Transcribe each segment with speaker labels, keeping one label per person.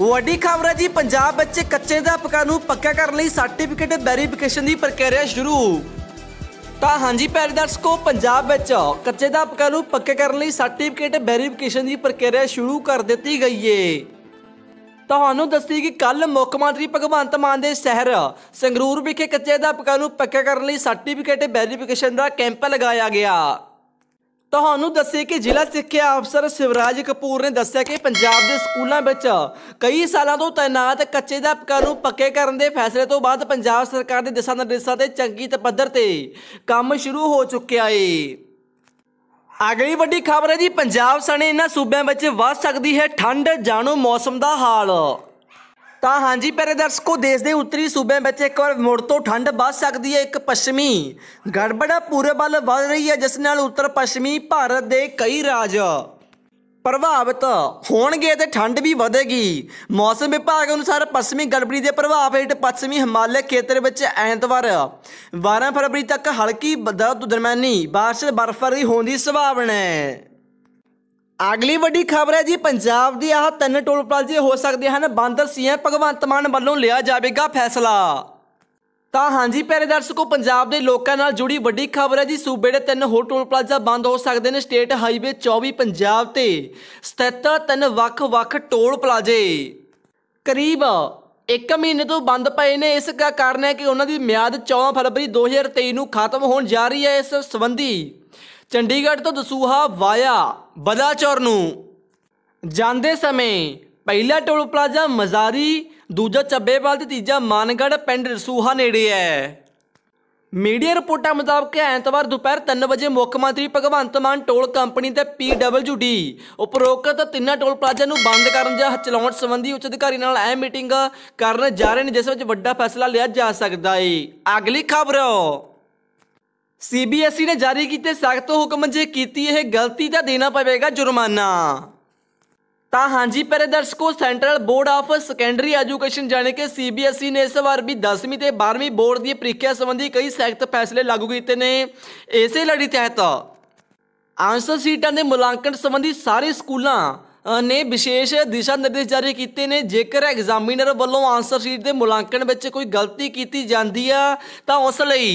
Speaker 1: ਵੱਡੀ ਖਬਰ ਹੈ ਜੀ ਪੰਜਾਬ ਵਿੱਚ ਕੱਚੇ ਦਾ ਨੂੰ ਪੱਕਾ ਕਰਨ ਲਈ ਸਰਟੀਫਿਕੇਟ ਵੈਰੀਫਿਕੇਸ਼ਨ ਦੀ ਪ੍ਰਕਿਰਿਆ ਸ਼ੁਰੂ ਤਾਂ ਹਾਂਜੀ ਪਿਆਰੇ ਦਰਸ਼ਕੋ ਪੰਜਾਬ ਵਿੱਚ ਕੱਚੇ ਦਾ ਨੂੰ ਪੱਕਾ ਕਰਨ ਲਈ ਸਰਟੀਫਿਕੇਟ ਵੈਰੀਫਿਕੇਸ਼ਨ ਦੀ ਪ੍ਰਕਿਰਿਆ ਸ਼ੁਰੂ ਕਰ ਦਿੱਤੀ ਗਈ ਏ ਤੁਹਾਨੂੰ ਦੱਸਦੀ ਕਿ ਕੱਲ ਮੁੱਖ ਮੰਤਰੀ ਭਗਵੰਤ ਮਾਨ ਦੇ ਸ਼ਹਿਰ ਸੰਗਰੂਰ ਵਿਖੇ ਕੱਚੇ ਦਾ ਨੂੰ ਪੱਕਾ ਕਰਨ ਲਈ ਸਰਟੀਫਿਕੇਟ ਵੈਰੀਫਿਕੇਸ਼ਨ ਦਾ ਕੈਂਪ ਲਗਾਇਆ ਗਿਆ ਤੁਹਾਨੂੰ ਦੱਸੇ ਕਿ ਜ਼ਿਲ੍ਹਾ ਸਿੱਖਿਆ ਅਫਸਰ ਸਿਵਰਾਜ ਕਪੂਰ ਨੇ ਦੱਸਿਆ ਕਿ ਪੰਜਾਬ ਦੇ ਸਕੂਲਾਂ ਵਿੱਚ ਕਈ ਸਾਲਾਂ ਤੋਂ ਤਾਇਨਾਤ ਕੱਚੇ ਦਾ ਨੂੰ ਪੱਕੇ ਕਰਨ ਦੇ ਫੈਸਲੇ ਤੋਂ ਬਾਅਦ ਪੰਜਾਬ ਸਰਕਾਰ ਦੇ ਦਿਸ਼ਾ ਨਿਰਦੇਸ਼ਾਂ ਤੇ ਚੰਗੀ ਪੱਧਰ ਤੇ ਕੰਮ ਸ਼ੁਰੂ ਹੋ ਚੁੱਕਿਆ ਏ ਅਗਲੀ ਵੱਡੀ ਖਬਰ ਹੈ ਜੀ ਪੰਜਾਬ ਸਣੇ ਇਹਨਾਂ ਸੂਬਿਆਂ ਵਿੱਚ ਵੱਧ ਸਕਦੀ ਹੈ ਠੰਡ ਜਾਣੋ ਮੌਸਮ ਦਾ ਹਾਲ ਤਾਂ ਹਾਂਜੀ ਪਿਆਰੇ ਦਰਸ਼ਕੋ ਦੇਸ਼ ਦੇ ਉੱਤਰੀ ਸੂਬਿਆਂ ਵਿੱਚ ਇੱਕ ਵਾਰ ਮੋੜ ਤੋਂ ਠੰਡ ਵੱਧ ਸਕਦੀ ਹੈ ਇੱਕ ਪੱਛਮੀ ਗੜਬੜਾ ਪੂਰੇ ਵੱਲ ਵੱਧ ਰਹੀ ਹੈ ਜਿਸ ਨਾਲ ਉੱਤਰ ਪੱਛਮੀ ਭਾਰਤ ਦੇ ਕਈ ਰਾਜ ਪ੍ਰਭਾਵਿਤ ਹੋਣਗੇ ਤੇ ਠੰਡ ਵੀ ਵਧੇਗੀ ਮੌਸਮ ਵਿਭਾਗ ਅਨੁਸਾਰ ਪੱਛਮੀ ਗੜਬੜੀ ਦੇ ਪ੍ਰਭਾਵ ਹੇਠ ਪੱਛਮੀ ਹਿਮਾਲਿਆ ਖੇਤਰ ਵਿੱਚ ਐਤਵਾਰ 12 ਫਰਵਰੀ ਤੱਕ ਹਲਕੀ ਦਰਮਿਆਨੀ ਬਾਰਿਸ਼ ਬਰਫ਼ਬਾਰੀ ਹੋਣ ਦੀ ਸੰਭਾਵਨਾ ਹੈ ਅਗਲੀ ਵੱਡੀ ਖਬਰ ਹੈ ਜੀ ਪੰਜਾਬ ਦੀ ਆਹ ਤਿੰਨ ਟੋਲ ਪਲਾਜ਼ੇ ਹੋ ਸਕਦੇ ਹਨ ਬੰਦ ਸੀਐਮ ਭਗਵੰਤ ਮਾਨ ਵੱਲੋਂ ਲਿਆ ਜਾਵੇਗਾ ਫੈਸਲਾ ਤਾਂ ਹਾਂਜੀ ਪਿਆਰੇ ਦਰਸ਼ਕੋ ਪੰਜਾਬ ਦੇ ਲੋਕਾਂ ਨਾਲ ਜੁੜੀ ਵੱਡੀ ਖਬਰ ਹੈ ਜੀ ਸੂਬੇ ਦੇ ਤਿੰਨ ਹੋਰ ਟੋਲ ਪਲਾਜ਼ਾ ਬੰਦ ਹੋ ਸਕਦੇ ਨੇ ਸਟੇਟ ਹਾਈਵੇ 24 ਪੰਜਾਬ ਤੇ ਸਥਿਤ ਤਿੰਨ ਵੱਖ-ਵੱਖ ਟੋਲ ਪਲਾਜ਼ੇ ਕਰੀਬ 1 ਮਹੀਨੇ ਤੋਂ ਬੰਦ ਪਏ ਨੇ ਇਸ ਦਾ ਕਾਰਨ ਹੈ ਕਿ ਉਹਨਾਂ ਦੀ ਮਿਆਦ 14 ਫਰਵਰੀ 2023 ਨੂੰ ਖਤਮ ਹੋਣ ਜਾ ਰਹੀ ਹੈ ਇਸ ਸੰਬੰਧੀ ਚੰਡੀਗੜ੍ਹ ਤੋਂ ਦਸੂਹਾ ਵਾਇਆ ਬਦਾਚੌਰ ਨੂੰ ਜਾਂਦੇ ਸਮੇਂ ਪਹਿਲਾ ਟੋਲ ਪਲਾਜ਼ਾ ਮਜ਼ਾਰੀ ਦੂਜਾ ਚੱਬੇਵਾਲ ਤੇ ਤੀਜਾ ਮਾਨਗੜ ਪਿੰਡ ਰਸੂਹਾ ਨੇੜੇ ਹੈ ਮੀਡੀਆ ਰਿਪੋਰਟਾਂ ਮੁਤਾਬਕ ਐਤਵਾਰ ਦੁਪਹਿਰ 3 ਵਜੇ ਮੁੱਖ ਮੰਤਰੀ ਭਗਵੰਤ ਮਾਨ ਟੋਲ ਕੰਪਨੀ ਤੇ ਪੀਡਬਲਯੂਡੀ ਉਪਰੋਕਤ ਤਿੰਨਾਂ ਟੋਲ ਪਲਾਜ਼ਾ ਨੂੰ ਬੰਦ ਕਰਨ ਜਾਂ ਚਲਾਉਣ ਸੰਬੰਧੀ ਉੱਚ ਅਧਿਕਾਰੀ ਨਾਲ ਐ ਮੀਟਿੰਗ ਕਰਨ ਜਾ ਰਹੇ ਨੇ ਜਿਸ ਵਿੱਚ ਵੱਡਾ ਫੈਸਲਾ ਲਿਆ ਜਾ ਸਕਦਾ ਹੈ ਅਗਲੀ ਖਬਰ ਸੀਬੀਐਸਈ e ਨੇ ਜਾਰੀ ਕੀਤੇ ਸਖਤ ਹੁਕਮ ਜੇ ਕੀਤੀ ਇਹ ਗਲਤੀ ਤਾਂ ਦੇਣਾ ਪਵੇਗਾ ਜੁਰਮਾਨਾ ਤਾਂ ਹਾਂਜੀ ਪਰੇ ਦਰਸ਼ਕੋ central board of secondary education ਜਾਣੇ ਕਿ ਸੀਬੀਐਸਈ e ਨੇ ਇਸ ਵਾਰ ਵੀ 10ਵੀਂ ਤੇ 12ਵੀਂ ਬੋਰਡ ਦੀ ਪ੍ਰੀਖਿਆ ਸੰਬੰਧੀ ਕਈ ਸਖਤ ਫੈਸਲੇ ਲਾਗੂ ਕੀਤੇ ਨੇ ਇਸੇ ਲੜੀ ਤਹਿਤ ਆਨਸਰ ਸੀਟਾਂ ਦੇ ਮੁਲਾਂਕਣ ਸੰਬੰਧੀ ਸਾਰੇ ਸਕੂਲਾਂ ਨੇ ਵਿਸ਼ੇਸ਼ ਦਿਸ਼ਾ ਨਿਰਦੇਸ਼ ਜਾਰੀ ਕੀਤੇ ਨੇ ਜੇਕਰ ਐਗਜ਼ਾਮੀਨਰ ਵੱਲੋਂ ਆਨਸਰ ਸੀਟ ਦੇ ਮੁਲਾਂਕਣ ਵਿੱਚ ਕੋਈ ਗਲਤੀ ਕੀਤੀ ਜਾਂਦੀ ਆ ਤਾਂ ਉਸ ਲਈ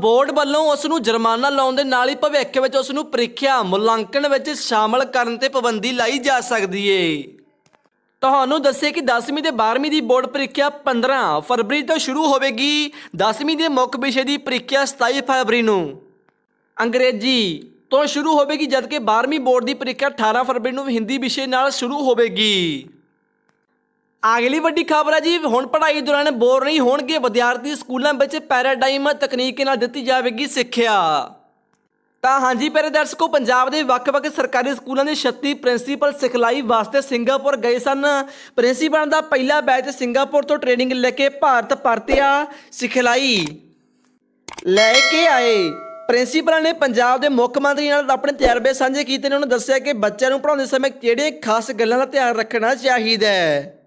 Speaker 1: ਬੋਰਡ ਵੱਲੋਂ ਉਸ ਨੂੰ ਜੁਰਮਾਨਾ ਲਾਉਣ ਦੇ ਨਾਲ ਹੀ ਭਵਿੱਖ ਵਿੱਚ ਉਸ ਨੂੰ ਪ੍ਰੀਖਿਆ ਮੁਲਾਂਕਣ ਵਿੱਚ ਸ਼ਾਮਲ ਕਰਨ ਤੇ ਪਾਬੰਦੀ ਲਾਈ ਜਾ ਸਕਦੀ ਏ ਤੁਹਾਨੂੰ ਦੱਸੇ ਕਿ 10ਵੀਂ ਤੇ 12ਵੀਂ ਦੀ ਬੋਰਡ ਪ੍ਰੀਖਿਆ 15 ਫਰਵਰੀ ਤੋਂ ਸ਼ੁਰੂ ਹੋਵੇਗੀ 10ਵੀਂ ਦੇ ਮੁੱਖ ਵਿਸ਼ੇ ਦੀ ਪ੍ਰੀਖਿਆ 27 ਫਰਵਰੀ ਨੂੰ ਅੰਗਰੇਜ਼ੀ ਤੋਂ ਸ਼ੁਰੂ ਹੋਵੇਗੀ ਜਦਕਿ 12ਵੀਂ ਬੋਰਡ ਦੀ ਪ੍ਰੀਖਿਆ 18 ਫਰਵਰੀ ਨੂੰ ਹਿੰਦੀ ਵਿਸ਼ੇ ਨਾਲ ਸ਼ੁਰੂ ਹੋਵੇਗੀ ਅਗਲੀ ਵੱਡੀ ਖਬਰ ਹੈ ਜੀ ਹੁਣ ਪੜ੍ਹਾਈ ਦੌਰਾਨ ਬੋਰ ਨਹੀਂ ਹੋਣਗੇ ਵਿਦਿਆਰਥੀ ਸਕੂਲਾਂ ਵਿੱਚ ਪੈਰਾਡਾਈਮ ਤਕਨੀਕ ਨਾਲ ਦਿੱਤੀ ਜਾਵੇਗੀ ਸਿੱਖਿਆ ਤਾਂ ਹਾਂਜੀ ਪਿਆਰੇ ਦਰਸ਼ਕੋ ਪੰਜਾਬ ਦੇ ਵੱਖ-ਵੱਖ ਸਰਕਾਰੀ ਸਕੂਲਾਂ ਦੇ 36 ਪ੍ਰਿੰਸੀਪਲ ਸਿਖਲਾਈ ਵਾਸਤੇ ਸਿੰਗਾਪੁਰ ਗਏ ਸਨ ਪ੍ਰਿੰਸੀਪਲਾਂ ਦਾ ਪਹਿਲਾ ਬੈਚ ਸਿੰਗਾਪੁਰ ਤੋਂ ਟ੍ਰੇਨਿੰਗ ਲੈ ਕੇ ਭਾਰਤ ਪਰਤਿਆ ਸਿਖਲਾਈ ਲੈ ਕੇ ਆਏ ਪ੍ਰਿੰਸੀਪਲਾਂ ਨੇ ਪੰਜਾਬ ਦੇ ਮੁੱਖ ਮੰਤਰੀ ਨਾਲ ਆਪਣੇ ਤਜਰਬੇ ਸਾਂਝੇ ਕੀਤੇ ਨੇ ਉਹਨਾਂ ਦੱਸਿਆ ਕਿ ਬੱਚਿਆਂ ਨੂੰ ਪੜਾਉਂਦੇ ਸਮੇਂ ਕਿਹੜੇ ਖਾਸ ਗੱਲਾਂ ਦਾ ਧਿਆਨ ਰੱਖਣਾ ਚਾਹੀਦਾ ਹੈ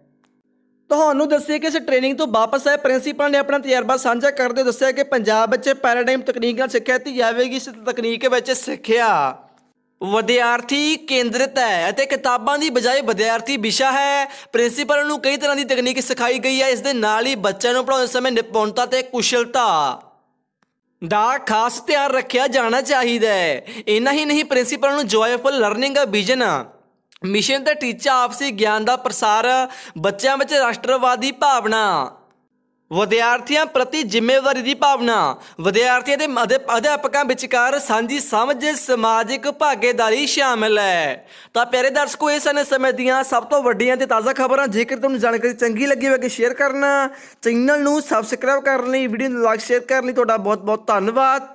Speaker 1: ਤੁਹਾਨੂੰ ਦੱਸਿਆ ਕਿ ਇਸ ਟ੍ਰੇਨਿੰਗ ਤੋਂ ਵਾਪਸ ਆਏ ਪ੍ਰਿੰਸੀਪਲ ਨੇ ਆਪਣਾ ਤਜਰਬਾ ਸਾਂਝਾ ਕਰਦੇ ਦੱਸਿਆ ਕਿ ਪੰਜਾਬ ਵਿੱਚ ਪੈਰਾਡਾਈਮ ਤਕਨੀਕ ਨਾਲ ਸਿੱਖਿਆ ਦਿੱਤੀ ਜਾਵੇਗੀ ਇਸ ਤਕਨੀਕ ਵਿੱਚ ਸਿੱਖਿਆ ਵਿਦਿਆਰਥੀ ਕੇਂਦਰਿਤ ਹੈ ਅਤੇ ਕਿਤਾਬਾਂ ਦੀ ਬਜਾਏ ਵਿਦਿਆਰਥੀ ਵਿਸ਼ਾ ਹੈ ਪ੍ਰਿੰਸੀਪਲ ਨੂੰ ਕਈ ਤਰ੍ਹਾਂ ਦੀ ਤਕਨੀਕ ਸਿਖਾਈ ਗਈ ਹੈ ਇਸ ਦੇ ਨਾਲ ਹੀ ਬੱਚਿਆਂ ਨੂੰ ਪੜਾਉਣ ਸਮੇਂ ਨਿਪੁੰਨਤਾ ਤੇ ਕੁਸ਼ਲਤਾ ਦਾ ਖਾਸ ਧਿਆਨ ਰੱਖਿਆ ਜਾਣਾ ਚਾਹੀਦਾ ਹੈ ਇਨਾ ਹੀ ਨਹੀਂ ਪ੍ਰਿੰਸੀਪਲ ਨੂੰ ਜੋਇਫੁਲ ਲਰਨਿੰਗ ਦਾ ਵਿਜ਼ਨ ਮਿਸ਼ਨ ਦਾ ਟੀਚਾ ਆਪਸੀ ਗਿਆਨ ਦਾ ਪ੍ਰਸਾਰ ਬੱਚਿਆਂ ਵਿੱਚ ਰਾਸ਼ਟਰਵਾਦੀ ਭਾਵਨਾ ਵਿਦਿਆਰਥੀਆਂ ਪ੍ਰਤੀ ਜ਼ਿੰਮੇਵਾਰੀ ਦੀ ਭਾਵਨਾ ਵਿਦਿਆਰਥੀਆਂ ਦੇ ਅਧਿਆਪਕਾਂ ਵਿਚਕਾਰ ਸਾਂਝੀ ਸਮਝ ਸਮਾਜਿਕ ਭਾਗੇਦਾਰੀ ਸ਼ਾਮਿਲ ਹੈ ਤਾਂ ਪਿਆਰੇ ਦਰਸ਼ਕੋ ਇਸ ਸਨ ਸਮੇਂ ਦੀਆਂ ਸਭ ਤੋਂ ਵੱਡੀਆਂ ਤੇ ਤਾਜ਼ਾ ਖਬਰਾਂ ਜੇਕਰ ਤੁਹਾਨੂੰ ਜਾਣਕਾਰੀ ਚੰਗੀ ਲੱਗੀ ਹੋਵੇ ਕਿ ਸ਼ੇਅਰ ਕਰਨਾ ਚੈਨਲ ਨੂੰ ਸਬਸਕ੍ਰਾਈਬ ਕਰਨ ਲਈ ਵੀਡੀਓ ਨੂੰ ਲਾਈਕ ਸ਼ੇਅਰ ਕਰਨ ਲਈ ਤੁਹਾਡਾ ਬਹੁਤ ਬਹੁਤ ਧੰਨਵਾਦ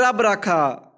Speaker 1: ਰੱਬ ਰਾਖਾ